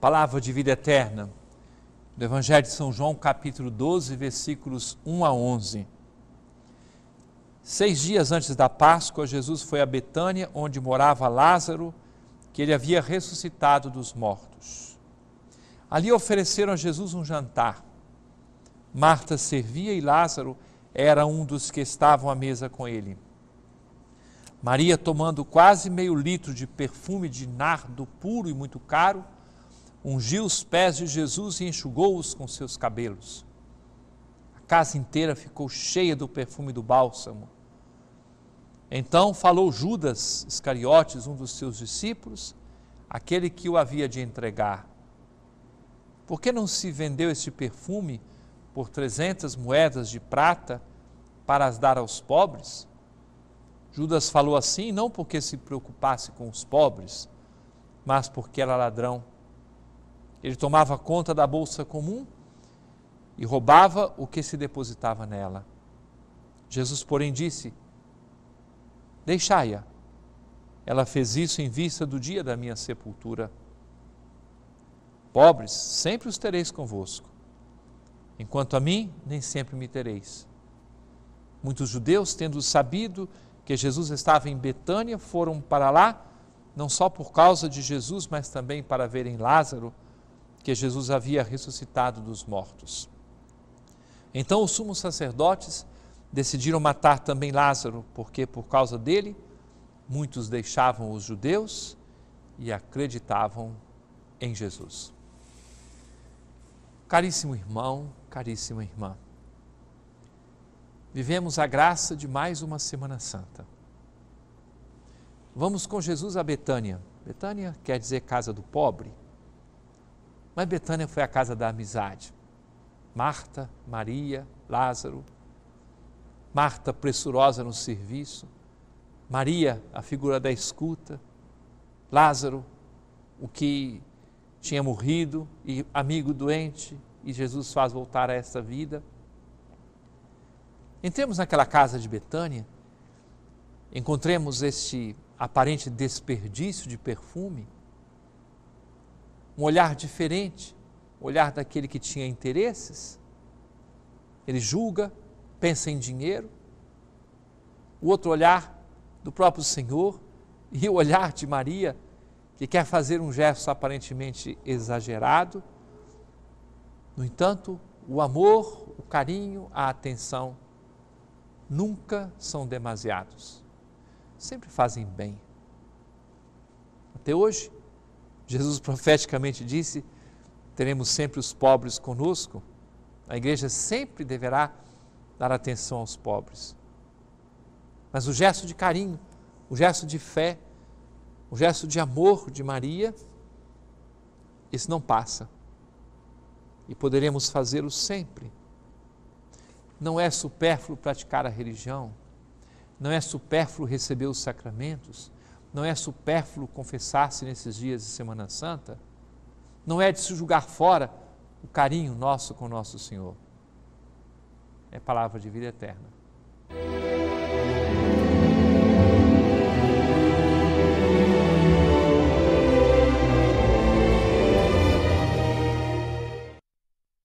Palavra de vida eterna, do Evangelho de São João, capítulo 12, versículos 1 a 11. Seis dias antes da Páscoa, Jesus foi a Betânia, onde morava Lázaro, que ele havia ressuscitado dos mortos. Ali ofereceram a Jesus um jantar. Marta servia e Lázaro era um dos que estavam à mesa com ele. Maria, tomando quase meio litro de perfume de nardo puro e muito caro, ungiu os pés de Jesus e enxugou-os com seus cabelos. A casa inteira ficou cheia do perfume do bálsamo. Então falou Judas Iscariotes, um dos seus discípulos, aquele que o havia de entregar: Por que não se vendeu este perfume por trezentas moedas de prata para as dar aos pobres? Judas falou assim não porque se preocupasse com os pobres, mas porque era ladrão ele tomava conta da bolsa comum e roubava o que se depositava nela. Jesus, porém, disse: Deixai-a. Ela fez isso em vista do dia da minha sepultura. Pobres, sempre os tereis convosco. Enquanto a mim, nem sempre me tereis. Muitos judeus, tendo sabido que Jesus estava em Betânia, foram para lá, não só por causa de Jesus, mas também para verem Lázaro que Jesus havia ressuscitado dos mortos. Então os sumos sacerdotes decidiram matar também Lázaro, porque por causa dele muitos deixavam os judeus e acreditavam em Jesus. Caríssimo irmão, caríssima irmã, vivemos a graça de mais uma Semana Santa. Vamos com Jesus a Betânia. Betânia quer dizer casa do pobre mas Betânia foi a casa da amizade. Marta, Maria, Lázaro. Marta, pressurosa no serviço. Maria, a figura da escuta. Lázaro, o que tinha morrido e amigo doente, e Jesus faz voltar a essa vida. Entremos naquela casa de Betânia, encontremos este aparente desperdício de perfume um olhar diferente, um olhar daquele que tinha interesses. Ele julga, pensa em dinheiro. O outro olhar do próprio Senhor e o olhar de Maria, que quer fazer um gesto aparentemente exagerado. No entanto, o amor, o carinho, a atenção nunca são demasiados. Sempre fazem bem. Até hoje, Jesus profeticamente disse: teremos sempre os pobres conosco. A igreja sempre deverá dar atenção aos pobres. Mas o gesto de carinho, o gesto de fé, o gesto de amor de Maria, isso não passa. E poderemos fazê-lo sempre. Não é supérfluo praticar a religião, não é supérfluo receber os sacramentos, não é supérfluo confessar-se nesses dias de Semana Santa? Não é de se julgar fora o carinho nosso com o nosso Senhor? É palavra de vida eterna.